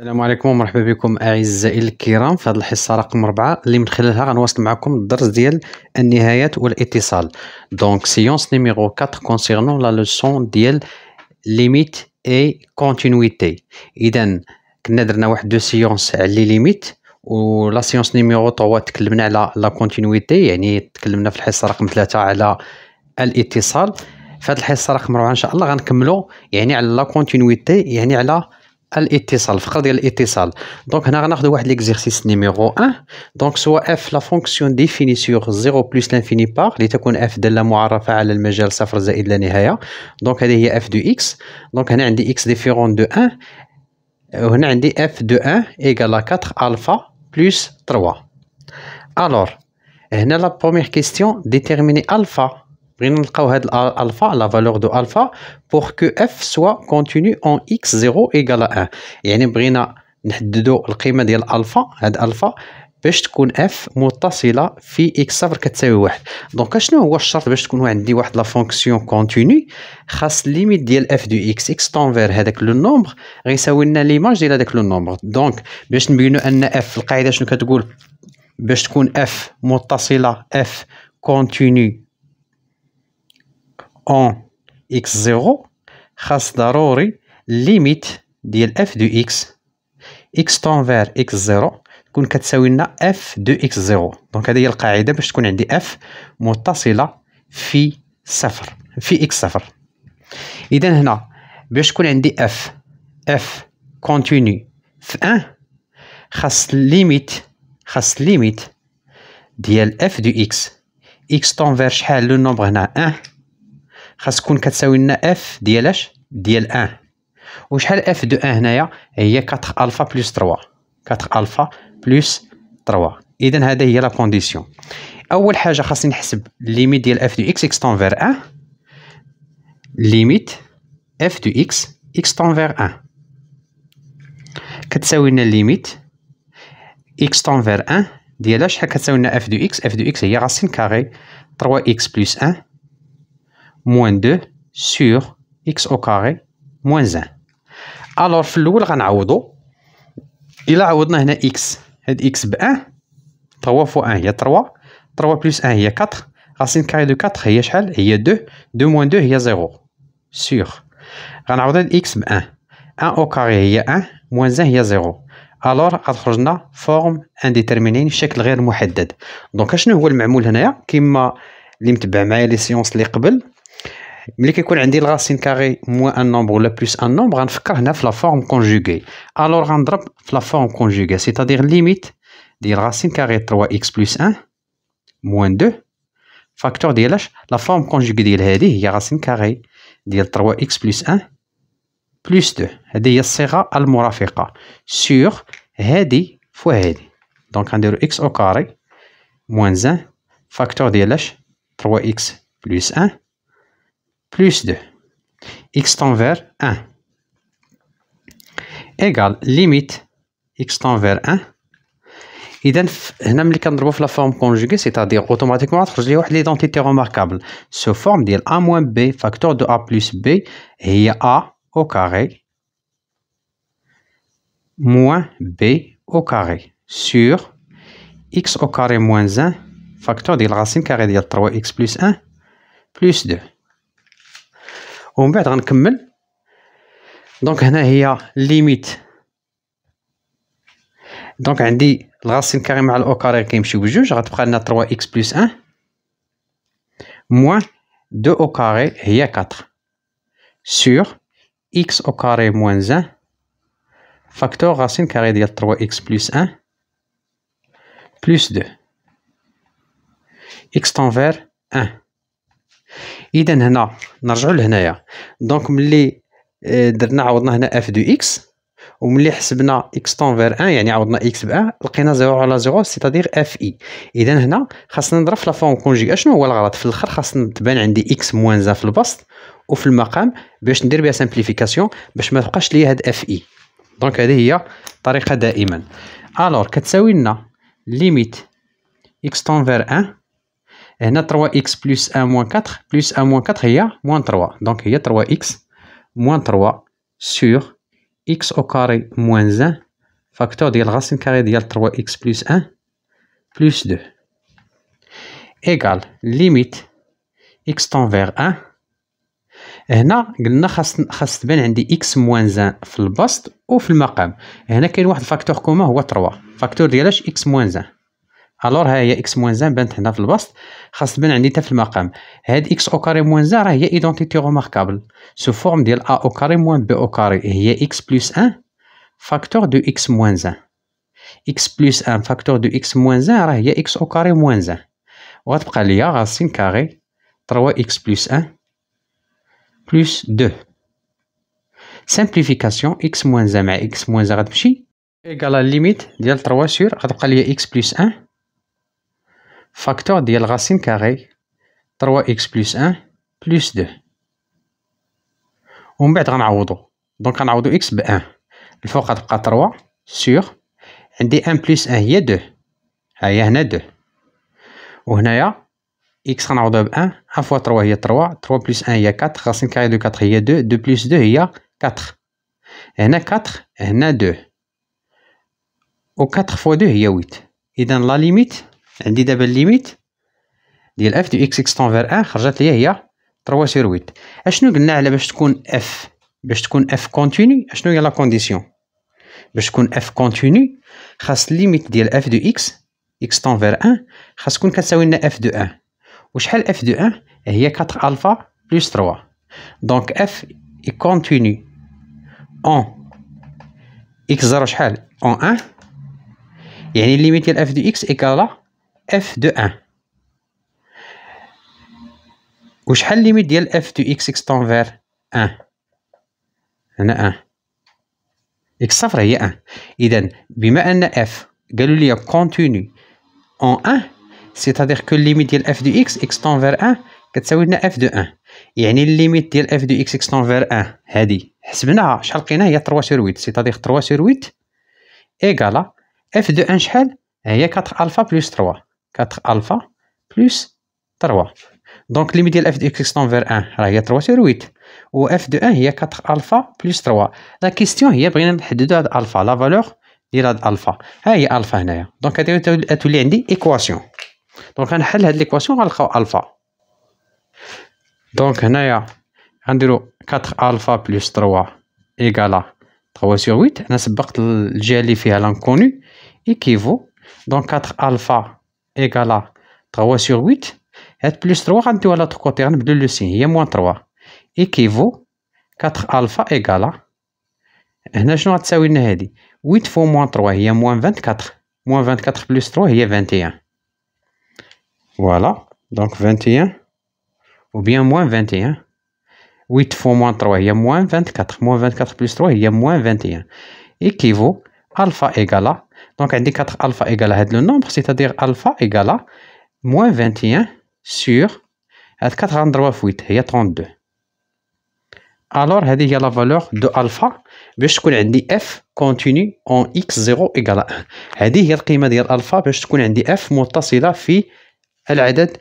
السلام عليكم ومرحبا بكم اعزائي الكرام في هذه الحصه رقم 4 اللي من خلالها غنواصل معكم الدرس ديال النهايات والاتصال دونك سيونس نيميرو 4 كونسيرنون لا لوسون ديال ليميت اي كونتينويتي اذا كنا درنا واحد دو سيونس على لي ليميت و لا سيونس نيميرو 3 تكلمنا على لا كونتينويتي يعني تكلمنا في الحصه رقم 3 على الاتصال في هذه الحصه رقم 4 ان شاء الله غنكملوا يعني على لا كونتينويتي يعني على Donc, on va faire l'exercice numéro 1. Donc, soit f la fonction définie sur 0 plus l'infini par, l'état va f de la moitié Donc, on f de x. Donc, on x différent de 1. On a f de 1 égale à 4 alpha plus 3. Alors, on a la première question déterminer alpha. بغينا نلقاو هاد الالفا لا فالور دو الفا بور كو اف سوا كونتينيو اون اكس 0 ايكال 1 يعني بغينا نحددو القيمه ديال الفا هاد الفا باش تكون اف متصله في اكس صفر كتساوي واحد دونك شنو هو الشرط باش تكون عندي واحد لا فونكسيون كونتيني خاص ليميت ديال اف دو اكس اكس تونفير هذاك لو نومبر غيساوي لنا ليماج ديال هذاك لو نومبر دونك باش نبينو ان اف القاعده شنو كتقول باش تكون اف متصله اف كونتيني اون اكس زيرو خاص ضروري ليميت ديال اف دو اكس اكس فير اكس زيرو تكون كتساوي لنا اف دو اكس زيرو دونك هذه هي القاعده باش تكون عندي اف متصله في صفر في اكس صفر اذا هنا باش تكون عندي اف اف كونتيني في ان خاص ليميت خاص ليميت ديال اف دو اكس اكس فير شحال لو نومبر هنا ان خاص تكون كتساوي لنا اف ديال اش ديال ان وشحال اف دو ان هنايا هي 4 الفا بلس 3 4 الفا بلس 3 اذا هذا هي لا كونديسيون اول حاجه خاصني نحسب ليميت ديال اف دو اكس اكس طون فير ان ليميت اف دو اكس اكس طون فير ان كتساوي لنا ليميت اكس طون فير ان ديال شحال كتساوي لنا اف دو اكس اف دو اكس هي راسين كاري 3 اكس بلس 1 موان دو سيغ إكس أو كاغي موان زان ألور في اللول غنعوضو إلا عوضنا هنا إكس هاد إكس بأن تروا فو أن هي تروا تروا بلوس أن هي كاتر غاسين كاري دو كاتر هي شحال هي دو دو موان دو هي زيرو سيغ غنعوض هاد إكس بأن أن أو كاغي هي أن موان زان هي زيرو الوغ غتخرجنا فورم انديترمينين في شكل غير محدد دونك اشنو هو المعمول هنايا كيما اللي متبع معايا لي سيونس اللي قبل Il faut que nous racine carrée moins un nombre ou plus un nombre, et nous avons la forme conjuguée. Alors, nous avons la forme conjuguée, c'est-à-dire la limite de la racine carrée 3x plus 1 moins 2 facteur de LH. La forme conjuguée de LH est la racine carrée de 3x plus 1 plus 2. C'est-à-dire que ce sera Almorafeka sur LH fois LH. Donc, nous avons X au carré moins 1 facteur de LH 3x plus 1 plus 2. x tend vers 1. Égale limite x tend vers 1. Et donc, nous la forme conjuguée, c'est-à-dire automatiquement, nous l'identité remarquable. Ce forme c'est a moins b, facteur de a plus b, et il y a a au carré moins b au carré sur x au carré moins 1, facteur de la racine carrée de 3x plus 1, plus 2. On va être un kummel. Donc on a limite. Donc on dit racine carré au carré qui est juste. Je vais prendre 3x plus 1. Moins 2 au carré, il y a 4. Sur x au carré moins 1. facteur racine carré de 3x plus 1. Plus 2. x tend vers 1. اذا هنا نرجعوا لهنايا دونك ملي آه، درنا عوضنا هنا اف دو اكس وملي حسبنا اكس تونفير 1 يعني عوضنا اكس ب 1 لقينا 0 على 0 سيتادير اف اي اذا هنا خاصنا نضرب في لافون كونجي شنو هو الغلط في الاخر خاصنا تبان عندي اكس موان زا في البسط وفي المقام باش ندير بها سامبليفيكاسيون باش ما تبقاش ليا هاد اف اي دونك هذه هي طريقه دائما الوغ كتساوي لنا ليميت اكس تونفير 1 هنا 3 x بلس 1 موان 4 بلس 1 موان 4 هي موان 3 دونك هي 3 x موان 3 سور x او كاري موان 1 فاكتور ديال غاسين كاري ديال 3 x بلس 1 بلس 2 ايكال ليميت اكس تنفير 1 هنا قلنا خاص خاص تبان عندي اكس موان زان في البسط وفي المقام هنا كاين واحد الفاكتور كوما هو 3 فاكتور ديالاش اكس موان زان الور ها هي اكس موان زان بانت هنا في البسط خاص تبان عندي حتى في المقام هاد اكس او كاري موان زان راه هي ايدونتيتي روماركابل سو فورم ديال ا او كاري موان بي او كاري هي اكس بلس ان فاكتور دو اكس موان زان اكس بلس ان فاكتور دو اكس موان زان راه هي اكس او كاري موان زان وغتبقى ليا غاسين كاري 3 اكس بلس ان بلس 2 سامبليفيكاسيون اكس موان زان مع اكس موان زان غتمشي ايكالا ليميت ديال 3 سور غتبقى ليا اكس بلس ان فاكتور ديال غاسين كاري تروا إكس بلس أن بلس 2 ومن بعد غنعوضو دونك غنعوضو إكس بأن الفوق غتبقى تروا سيغ عندي أن بلس أن هي دو هاهي هنا 2 وهنايا إكس غنعوضها بأن أن فوا تروا هي تروا تروا بلس أن هي 4 غاسين كاري دو كاتر هي 2 دو بلس 2 هي كاتر هنا كاتر هنا 2 و كاتر فوا 2 هي ويت إذا لا ليميت عندي دابا الليميت ديال اف دو اكس اكس تنفير ان خرجت ليا هي 3 سير 8 اشنو قلنا على باش تكون اف باش تكون اف كونتيني اشنو هي لا كونديسيون باش تكون اف كونتيني خاص الليميت ديال اف دو اكس اكس تنفير ان خاص تكون كتساوي لنا اف دو ان وشحال اف دو ان هي 4 الفا بلس 3 دونك اف كونتيني اون اكس زيرو شحال اون ان يعني الليميت ديال اف دو اكس ايكالا اف دو ان وشحال ليميت ديال اف دو اكس اكس فير 1 هنا 1 اكس صفر هي 1 اذا بما ان اف قالوا لي كونتينيو اون ان سيتادير كو ليميت ديال اف دو اكس اكس فير 1 كتساوي لنا اف دو 1 يعني الليميت ديال اف دو اكس اكس فير 1 هادي حسبناها شحال لقيناها هي 3 سور 8 سيتادير 3 سور 8 ايكالا اف دو 1 شحال هي 4 الفا بلس 3 4 الفا بلس 3 دونك ليميت ديال اف دو اكس تنفير 1 راه هي 3 سير 8 و اف دو 1 هي 4 الفا بلس 3 لا كيستيون هي بغينا نحددو هاد الفا لا فالور ديال هاد الفا ها هي الفا هنايا دونك هادي تولي عندي ايكواسيون دونك غنحل هاد ليكواسيون غنلقاو الفا دونك هنايا غنديرو 4 الفا بلس 3 ايكالا 3 سير 8 انا سبقت الجهه اللي فيها لانكوني ايكيفو دونك 4 الفا égale à 3 sur 8, et plus 3, on à l'autre côté, de le signe, il y a moins 3, équivaut 4 alpha égale à, 8 fois moins 3, il y a moins 24, moins 24 plus 3, il y 21. Voilà, donc 21, ou bien moins 21. 8 fois moins 3, il y a moins 24. Moins 24 plus 3, il y a moins 21. Équivaut alpha égale à دونك عندي 4 الفا ايغال هاد لو نومبر سي تادير الفا ايغال موان 21 سور هاد 4 غنضربها في 8 هي 32 الوغ هادي هي لا فالور دو الفا باش تكون عندي اف كونتيني اون اكس 0 ايغال 1 هادي هي القيمه ديال الفا باش تكون عندي اف متصله في العدد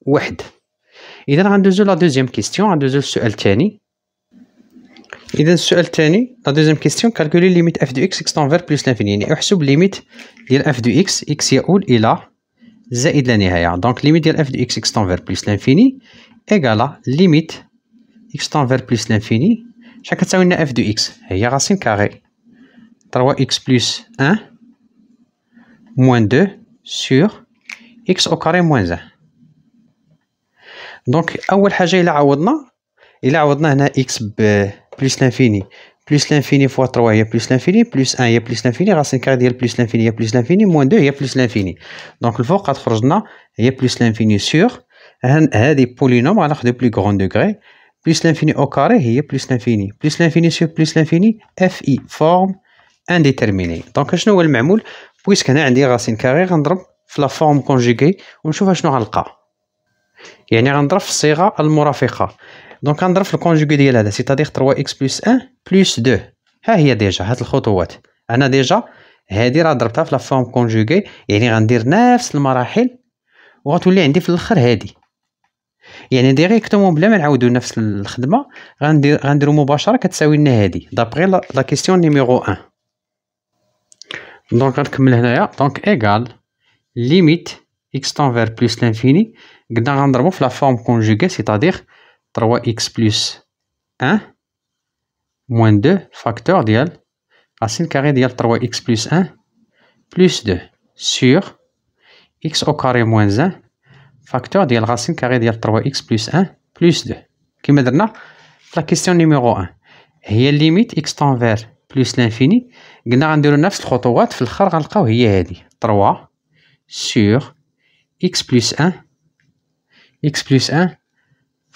واحد اذا غندوزو لا دوزيام كيستيون غندوزو السؤال الثاني اذا السؤال الثاني لا دوزيام كيستيون كالكولي ليميت اف دو اكس اكستون فير بلس لانفيني يعني احسب ليميت ديال اف دو اكس اكس يؤول الى زائد لا نهايه دونك ليميت ديال اف دو اكس اكستون فير بلس لانفيني ايكالا ليميت اكستون فير بلس لانفيني شحال كتساوي لنا اف دو اكس هي راسين كاري 3 اكس بلس 1 موان 2 سور اكس او كاري موان 1 دونك اول حاجه الا عوضنا الا عوضنا هنا اكس ب بلس لانفيني بلس لانفيني فوا 3 هي بلس لانفيني بلس 1 هي بلس لانفيني راسين كار ديال بلس لانفيني هي بلس لانفيني موان 2 هي بلس لانفيني دونك الفوق غتخرج لنا هي بلس لانفيني سيغ هادي بولينوم غناخدو بلي كغون دوغري بلس لانفيني او كاري هي بلس لانفيني بلس لانفيني سيغ بلس لانفيني اف اي فورم انديتيرميني دونك شنو هو المعمول بويسك هنا عندي راسين كاري غنضرب في لا فورم كونجيكي ونشوف شنو غنلقى يعني غنضرب في الصيغه المرافقه دونك غنضرب في الكونجوغي ديال هذا سيتادير 3 اكس بلس 1 بلس 2 ها هي ديجا هاد الخطوات انا ديجا هادي راه ضربتها في لا فورم كونجوغي يعني غندير نفس المراحل وغتولي عندي في الاخر هادي يعني ديريكتومون بلا ما نعاودو نفس الخدمه غندير غنديرو مباشره كتساوي لنا هادي دابغي لا كيسيون نيميرو 1 دونك غنكمل هنايا دونك ايغال ليميت اكس فير بلس لانفيني قدنا غنضربو في لا فورم كونجوغي سيتادير 3x بلس 1 موان 2 فاكتور ديال راسين كاري ديال 3x بلس 1 بلس 2 سور x او كاري موان 1 فاكتور ديال راسين كاري ديال 3x بلس 1 بلس 2 كما درنا في لا كيسيون نيميرو 1 هي ليميت اكس تانفير بلس لانفيني قلنا غنديرو نفس الخطوات في الاخر غنلقاو هي هادي 3 سور اكس بلس 1 اكس بلس 1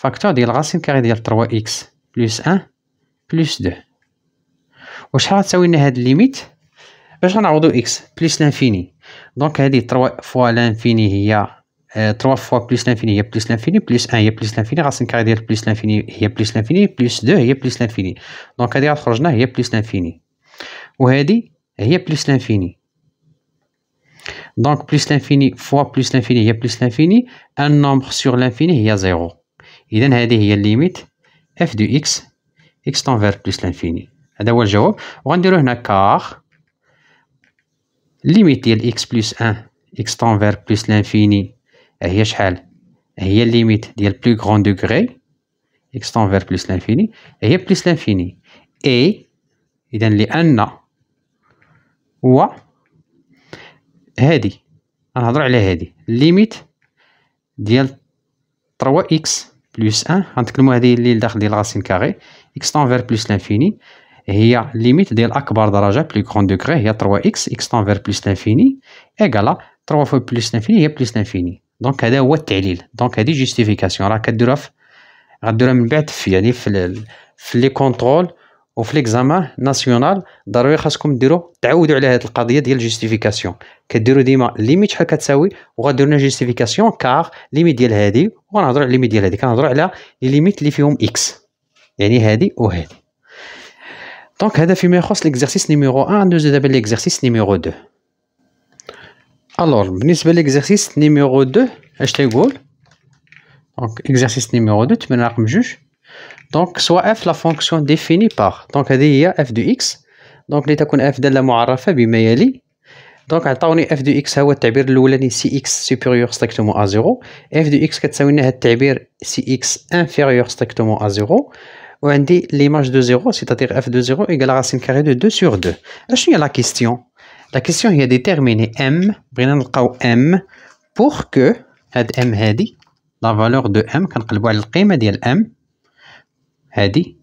فاكتور ديال غاسين كاري ديال 3 اكس بلس 1 بلس 2 وشحال غتساوي لنا هاد الليميت باش غنعوضو اكس بلس لانفيني دونك هادي 3 فوا لانفيني هي 3 فوا بلس لانفيني هي بلس لانفيني بلس 1 هي بلس لانفيني غاسين كاري ديال بلس لانفيني هي بلس لانفيني بلس 2 هي بلس لانفيني دونك هادي غتخرج لنا هي بلس لانفيني وهادي هي بلس لانفيني دونك بلس لانفيني فوا بلس لانفيني هي بلس لانفيني ان نومبر سور لانفيني هي زيرو اذا هذه هي الليميت اف دو اكس اكس تنفر بلس لانفيني هذا هو الجواب وغنديرو هنا كار ليميت ديال اكس بلس ان اكس تنفر بلس لانفيني هي شحال هي الليميت ديال بلو غون دوغري اكس تنفر بلس لانفيني هي بلس لانفيني اي اذا لان هو هادي غنهضرو على هادي ليميت ديال 3 اكس بلس ان غنتكلمو هذه اللي لداخل ديال غاسين كاري اكس تنفير بلس لانفيني هي ليميت ديال اكبر درجه بلو كغون دوغري هي 3 اكس اكس تنفير بلس لانفيني ايكالا 3 فوا بلس لانفيني هي بلس لانفيني دونك هذا هو التعليل دونك هذه جيستيفيكاسيون راه كديرها غديرها من بعد في يعني في في لي كونترول وفي ليكزامان ناسيونال ضروري خاصكم ديروا تعودوا على هذه القضيه ديال جيستيفيكاسيون كديروا ديما ليميت شحال كتساوي وغديروا لنا جيستيفيكاسيون كار ليميت ديال هذه وغنهضروا على ليميت ديال هذه كنهضروا على ليميت اللي فيهم اكس يعني هذه وهذه دونك هذا فيما يخص ليكزيرسيس نيميرو 1 ندوزو دابا ليكزيرسيس نيميرو 2 الوغ بالنسبه ليكزيرسيس نيميرو 2 اش تيقول دونك اكزيرسيس نيميرو 2 تمن رقم جوج Donc, soit f la fonction définie par. Donc, il y f de x. Donc, l'état qu'on f de la mu'arrafa Donc, on f de x, c'est tabir l'oulani si x supérieur strictement à 0. f de x, c'est si x inférieur strictement à 0. Ou on dit l'image de 0, c'est-à-dire f de 0 égale à racine carrée de 2 sur 2. à la question. La question est déterminer m, m, pour que, m, la valeur de m, quand on la valeur de m, هادي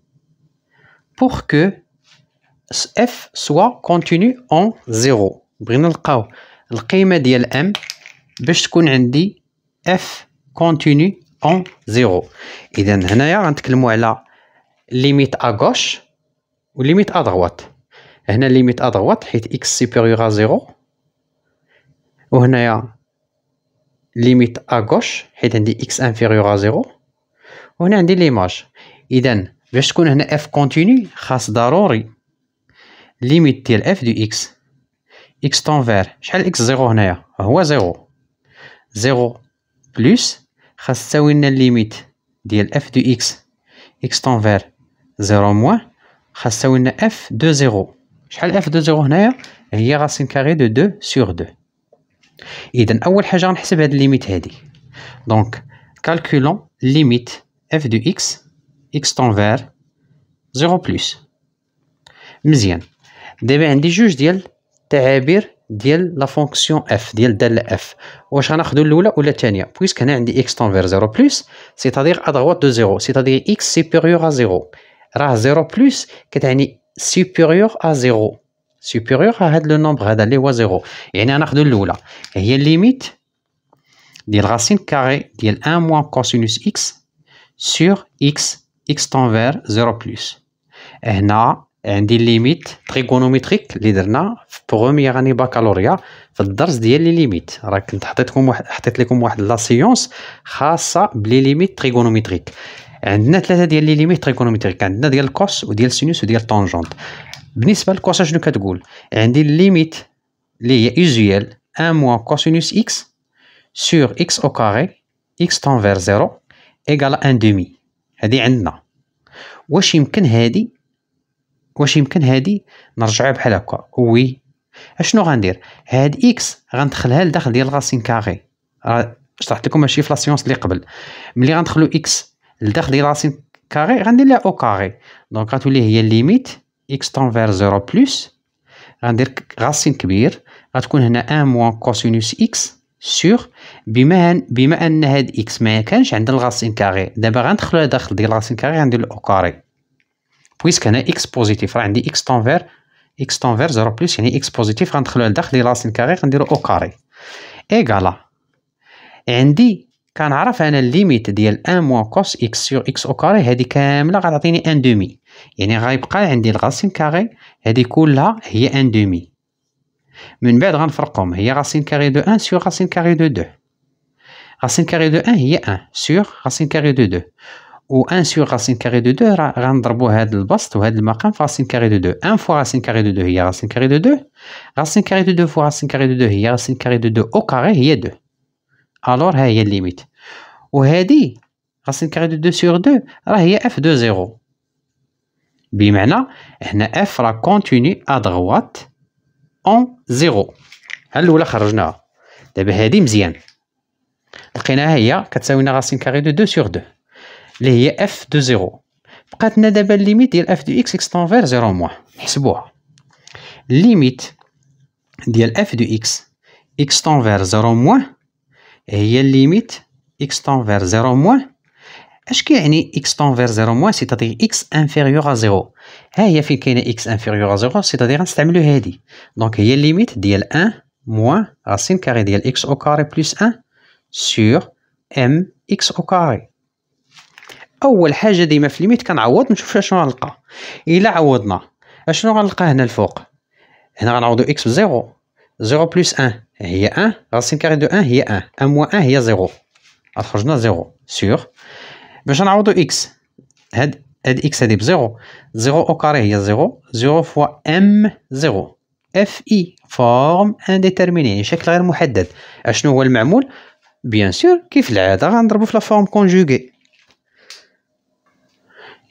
بوغ كو اف سوا continue اون زيرو بغينا نلقاو القيمه ديال ام باش تكون عندي اف continue اون زيرو اذا هنايا غنتكلمو على ليميت ا غوش ليميت ا دغوات هنا ليميت ا دغوات حيت اكس سوبيريور ا زيرو و هنايا ليميت ا غوش حيت عندي اكس انفيريور ا زيرو و هنا عندي ليماج اذا باش تكون هنا اف كونتيني خاص ضروري ليميت ديال اف دو اكس اكس تنفير شحال اكس زيرو هنايا اه هو زيرو زيرو بلس خاص تساوي لنا ليميت ديال اف دو اكس اكس تنفير زيرو موان خاص تساوي لنا اف دو زيرو شحال اف دو زيرو هنايا هي راسين كاري دو دو سيغ دو اذا اول حاجه غنحسب هاد الليميت هادي دونك كالكولون ليميت اف دو اكس x tend vers 0 ⁇ plus voyez Devinez le juge de la fonction f, de la f. Ou chanach de Lula ou le tiennez. Puisque n'y x tend vers 0 ⁇ c'est-à-dire à droite de 0, c'est-à-dire x supérieur à 0. à 0 ⁇ qui est supérieur à 0. Supérieur à le nombre d'aller à 0. Et n'y a de Lula. Il limite de la racine carrée de 1 moins cosinus x sur x. اكس تنفير زيرو بلس هنا عندي الليميت تريغونوميتريك اللي درنا في بروميير اني باكالوريا في الدرس ديال لي ليميت راه كنت حطيتكم واحد حطيت لكم واحد لا سيونس خاصه بلي ليميت تريغونوميتريك عندنا ثلاثه ديال لي ليميت تريغونوميتريك عندنا ديال الكوس وديال السينوس وديال التانجونت بالنسبه للكوس شنو كتقول عندي الليميت اللي هي usuelle 1 moins cosinus اكس sur اكس او carré اكس tend زيرو 0 ان 1 demi هذه عندنا واش يمكن هادي واش يمكن هادي نرجعها بحال هكا وي اشنو غندير هاد اكس غندخلها لداخل ديال الراسين كاري راه شرحت لكم ماشي في اللي قبل ملي غندخلو اكس لداخل ديال الراسين كاري غندير لها او كاري دونك غتولي هي ليميت اكس تنفير زيرو بلس غندير غاسين كبير غتكون هنا ان موان كوسينوس اكس سيغ بما ان بما ان هاد اكس ما كانش عند الغاسين كاري دابا غندخلو داخل ديال الراسين كاري غندير او كاري بويسك هنا اكس بوزيتيف راه عندي اكس طونفير اكس طونفير زيرو بلس يعني اكس بوزيتيف غندخلو لداخل لي راسين كاري غنديرو او كاري ايكالا عندي كنعرف انا الليميت ديال ان موان كوس اكس سور اكس او كاري هادي كامله غتعطيني ان دومي يعني غيبقى عندي الغاسين كاري هادي كلها هي ان دومي من بعد غنفرقهم هي غاسين كاري دو ان سور غاسين كاري دو دو غاسين كاري دو ان هي ان سور غاسين كاري دو دو و 1 سور راسين كاري دو 2 راه غنضربو هاد البسط وهاد المقام في راسين كاري دو 2 1 فوا راسين كاري دو 2 هي راسين كاري دو 2 راسين كاري دو 2 فوا راسين كاري دو 2 هي راسين كاري دو 2 او كاري هي 2 الور ها هي الليميت وهادي راسين كاري دو 2 سور 2 راه هي اف دو زيرو بمعنى هنا اف راه كونتيني ادغوات اون زيرو ها الاولى خرجناها دابا هادي مزيان لقيناها هي كتساوينا راسين كاري دو 2 سور 2 Les f de 0. Quand on a des belles limites, f de x, x tend vers 0-. C'est bon. Limite, f de x, x tend vers 0-. moins. Et il y a une limite, x tend vers 0-. Est-ce qu'il y a une x tend vers 0-, moins c'est-à-dire x inférieur à 0? Et Il y a une x inférieur à 0, c'est-à-dire un stème de Donc il y a une limite, d'il y a une 1- racine carré, de x au carré plus 1 sur mx au carré. اول حاجه ديما في ليميت كنعوض نشوف شنو غنلقى الا عوضنا اشنو غنلقى هنا الفوق هنا غنعوضو اكس بزيرو زيرو بلس ان هي ان راسين كاري دو ان هي ان ان موان ان هي زيرو غتخرجنا زيرو سيغ باش نعوضو اكس هاد هاد اكس هادي بزيرو زيرو او كاري هي زيرو زيرو فوا ام زيرو اف اي فورم انديتيرميني شكل غير محدد اشنو هو المعمول بيان سور كيف العاده غنضربو في لا فورم كونجوغي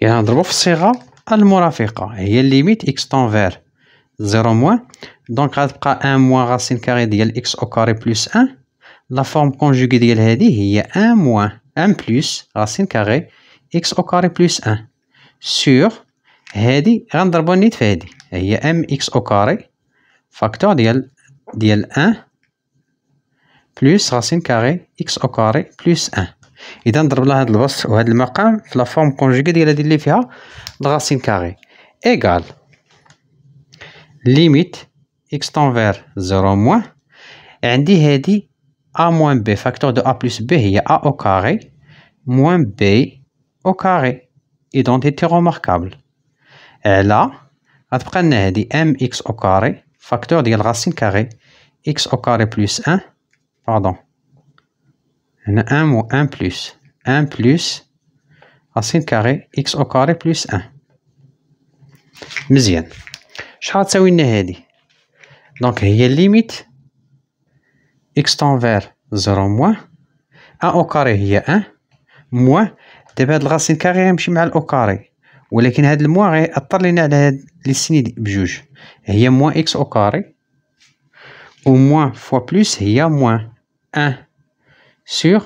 Et on va faire la limite x tend vers 0 moins. Donc on va 1 moins racine carrée de au carré plus 1. La forme conjuguée de est 1 moins 1 plus racine carré x au carré plus 1. Sur l'hédi, on va faire bonne idée. Il y a mx au carré facteur de 1 plus racine carrée x plus 1. Donc, on va faire la forme conjugée de la racine carrée. Égal, limite x tend vers 0, et on a a moins b, facteur de a plus b est a au carré, moins b au carré. identité remarquable. là, on mx au carré, facteur de la racine carrée, x au carré plus 1, pardon. هنا ان و ان بلس ان بلس راسين كاري اكس او كاري بلس ان مزيان شحال تساوي لنا هادي دونك هي ليميت اكس تنفير زيرو موان ان او كاري هي ان موان دابا هاد الراسين كاري غيمشي مع الاو كاري ولكن هاد الموان غيأثر لينا على هاد لي سينيد بجوج هي موان اكس او كاري و موان فوا بلوس هي موان ان sur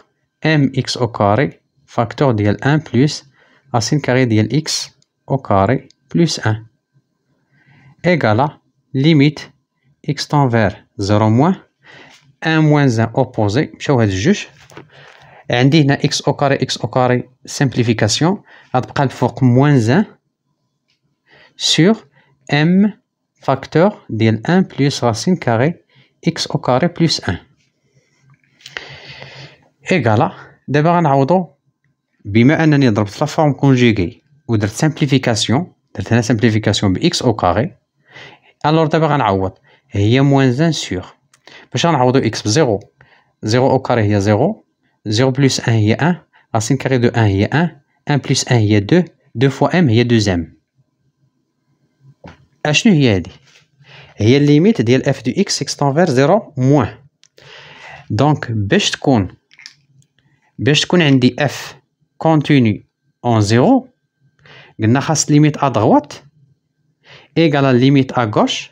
mx au carré facteur de 1 plus racine carré de x au carré plus 1 égale à limite x tend vers 0 moins 1 moins 1 opposé Je vais juge. عندي هنا x au carré x au carré simplification le الفوق moins 1 sur m facteur de 1 plus racine carré x au carré plus 1 ايكالا دابا غنعوضو بما انني ضربت لا فورم كونجيغي ودرت سامبليفيكاسيون درت هنا سامبليفيكاسيون اكس او كاري الور دابا غنعوض هي موان زان سيغ باش غنعوضو اكس بزيرو زيرو او كاري هي زيرو زيرو بلس ان هي ان راسين كاري دو ان هي ان ان بلس ان هي دو دو فوا ام هي دوزام اشنو هي هادي هي الليميت ديال اف دو اكس اكس تنفير زيرو موان دونك باش تكون Si F continue en 0, on a la limite à droite, égal à la limite à gauche,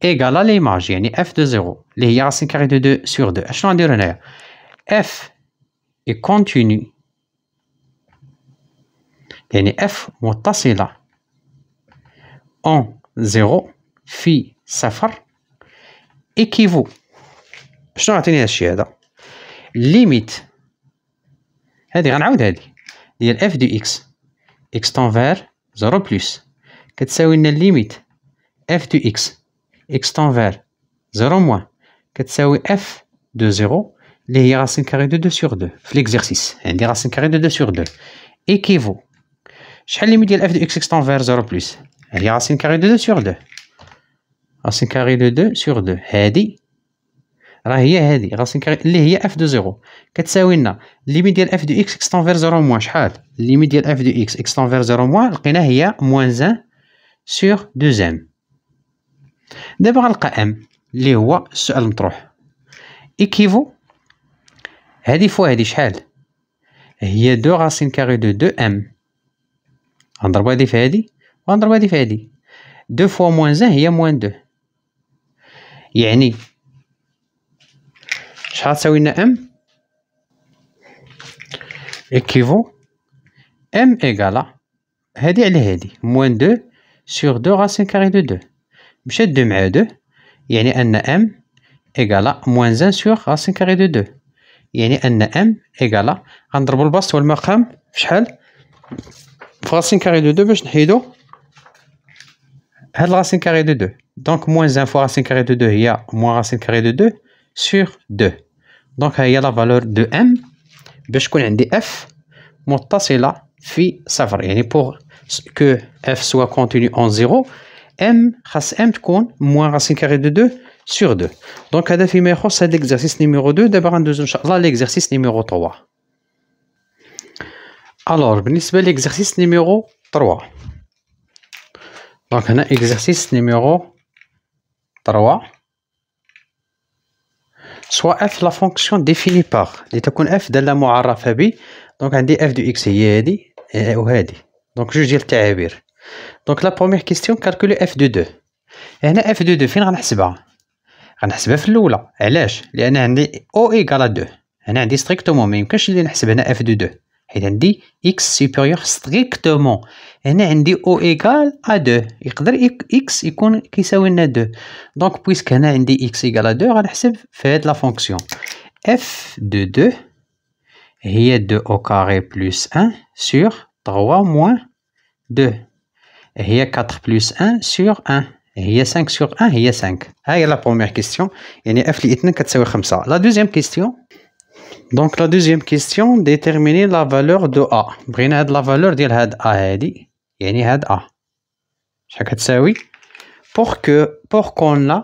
égal à l'image. F de 0, les y à de 2 sur 2. F est continu, F à en 0, phi, saphar, équivaut, je vais vous limite. F du X extend vers 0 plus. Qu'est-ce une limite? F du X extend vers 0 Qu'est-ce F de 0? Il carré de 2 sur 2. Fait l'exercice. Il carré de 2 sur 2. Équivaut. Je F X extend vers 0 plus. de sur 2. carré de 2 sur 2. dit راه هي هذه غاسين اللي هي اف دو زيرو كتساوي لنا ليميت ديال اف دو اكس اكس فير زيرو موان شحال ليميت ديال اف دو اكس اكس فير زيرو موان لقينا هي موان زان سيغ دو زام دابا غنلقى ام اللي هو السؤال المطروح ايكيفو هادي فوا هادي شحال هي دو غاسين كاري دو دو ام غنضرب هادي في هادي وغنضرب هادي في هادي دو فوا موان زان هي موان دو يعني شحال تساوي لنا ام ايكيفو ام ايكالا هادي على هادي موان دو سيغ دو راسين كاري دو دو مشات دو مع دو يعني ان ام ايكالا موان زان سيغ راسين كاري دو دو يعني ان ام ايكالا غنضربو البسط والمقام فشحال في كاري دو دو باش نحيدو هاد راسين كاري دو دو دونك موان زان فوا راسين كاري دو دو هي موان راسين كاري دو دو sur 2. Donc, il y a la valeur de m. Je connais f. Mon c'est là. un f Pour que f soit contenu en 0, m, m, moins racine carrée de 2 sur 2. Donc, à c'est l'exercice numéro 2. D'abord, là, l'exercice numéro 3. Alors, faire l'exercice numéro 3. Donc, on a exercice numéro 3. سوا اف لا فونكسيون ديفيني باغ اللي تكون اف داله معرفه ب دونك عندي اف دو اكس هي هادي e وهادي دونك جوج ديال التعابير دونك لا بوميييغ كيستيون كالكولي اف دو دو هنا اف دو دو فين غنحسبها غنحسبها في الاولى علاش لان عندي او ايكال دو هنا عندي ستريكتومون ما يمكنش اللي نحسب هنا اف دو دو Il a dit x supérieur strictement. Il a o égal à 2. x, il Donc, puisqu'il a dit x égale à 2, il a de la fonction. f de 2 est 2 au carré plus 1 sur 3 moins 2. Il y 4 plus 1 sur 1. Il y 5 sur 1, il y 5. Il la première question. Il y a la deuxième question. دونك لا دوزيام كيستيون ديتيرميني لا فالور دو ا بغينا هاد لا فالور ديال هاد ا هادي يعني هاد ا شحال كتساوي بور كو بور كون لا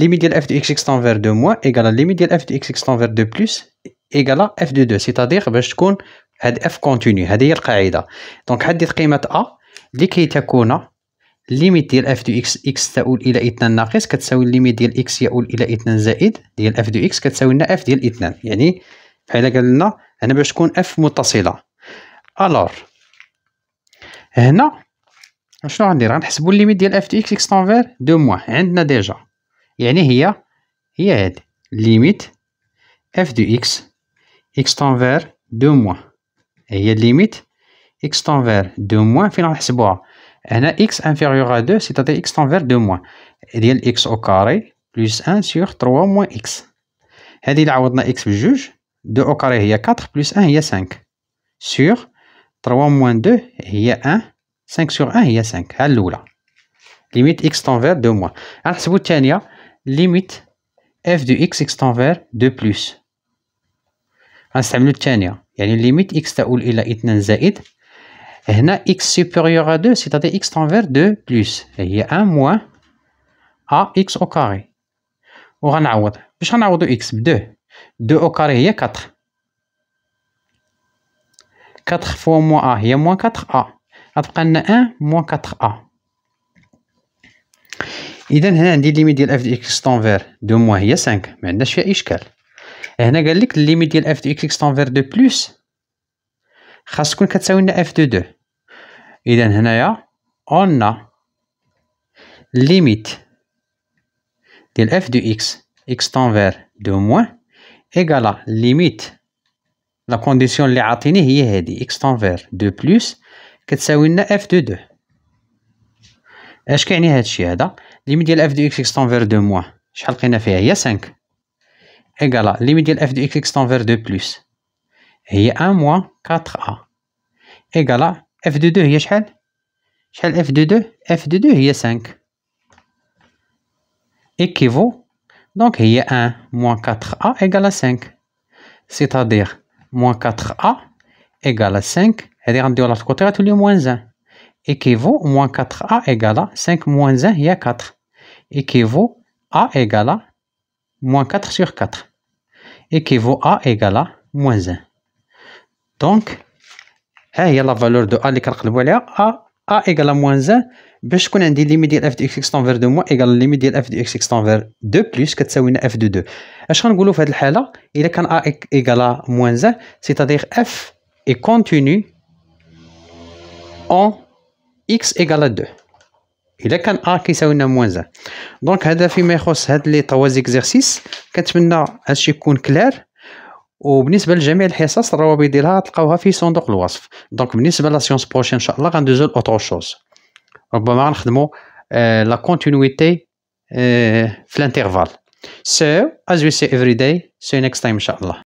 limite de f de x envers 2 moins égale à limite de f de x envers 2 plus égale à f de 2 c'est-à-dire باش تكون هاد f continue هادي هي القاعده دونك حدد قيمه a لكي تكون ليميت ديال f de x x تؤول الى 2 ناقص كتساوي ليميت ديال x يؤول الى 2 زائد ديال f de x كتساوي لنا f ديال 2 يعني بحال قال لنا هنا باش تكون اف متصله الور هنا شنو غندير غنحسبوا ليميت ديال اف دو اكس اكس طونفير دو موان عندنا ديجا يعني هي هي هادي ليميت اف دو اكس اكس طونفير دو موان هي ليميت اكس طونفير دو موان فين غنحسبوها هنا اكس انفيريور ا دو سيتادير اكس طونفير دو موان ديال اكس او كاري بلس ان سيغ تروا موان اكس هادي لعوضنا اكس بجوج 2 au carré il y a 4 plus 1 a 5 sur 3 moins 2 a 1 5 sur 1 il y a 5 ها Limite x x vers 2 moins vous غنحسبوا limite f limite x x tend vers 2 plus Il une limite x يعني ليميت اكس تؤول الى 2 et هنا x supérieur à 2, c'est-à-dire x vers 2 plus. Il y a 1 moins ax au carré. On va x. x 2 2 او كاري هي 4 4 فوا موان ا هي موان 4 ا غتبقى لنا 1 موان 4 ا اذا هنا عندي ليميت ديال اف دي اكس طونفير دو موان هي 5 ما عندناش فيها اشكال هنا قال لك ليميت ديال اف دي اكس طونفير دو بلوس خاص تكون كتساوي لنا اف دو دو اذا هنايا اون ليميت ديال اف دو اكس اكس طونفير دو موان égale à limite la condition اللي عاطيني هي هذه x vers 2 plus كتساوي لنا f de 2 اش كيعني هذا الشيء هذا ليميت ديال f de x x vers 2 moins شحال لقينا فيها هي 5 égale à limite de f de x x tend vers 2 plus. هي 1 moins 4a. Égale à f de 2 هي شحال شحال f de 2 f de 2 هي 5 équivaut donc, il y a 1 moins 4a égale à 5. C'est-à-dire, moins 4a égale à 5, c'est-à-dire, on dit l'autre côté, il y a moins 1. Équivaut, moins 4a égale à 5 moins 1, il y a 4. Équivaut, a égale à moins 4 sur 4. Équivaut a égale à moins 1. Donc, il y a la valeur de a, les calculs, a ا ايكال موان زان باش تكون عندي ليميت ديال اف دو اكس اكس تنفير دو موان ايغال ليميت ديال اف دو اكس اكس تنفير دو بلوس كتساوينا اف دو دو اش غنقولو في هاد الحاله الا كان ا ايكال موان زان سيتادير اف اي كونتينيو اون اكس ايكال دو الا كان a كيساوينا موان زان دونك هذا فيما يخص هاد لي طوا زيكزارسيس كنتمنى هادشي يكون كلير وبالنسبه لجميع الحصص الروابط ديالها تلقاوها في صندوق الوصف دونك بالنسبه لا سيونس بروشين ان شاء الله غندوزو لاوتر شوز ربما غنخدمو لا آه، كونتينيتي آه، في الانترفال از وي سي افري داي سي نيكست تايم ان شاء الله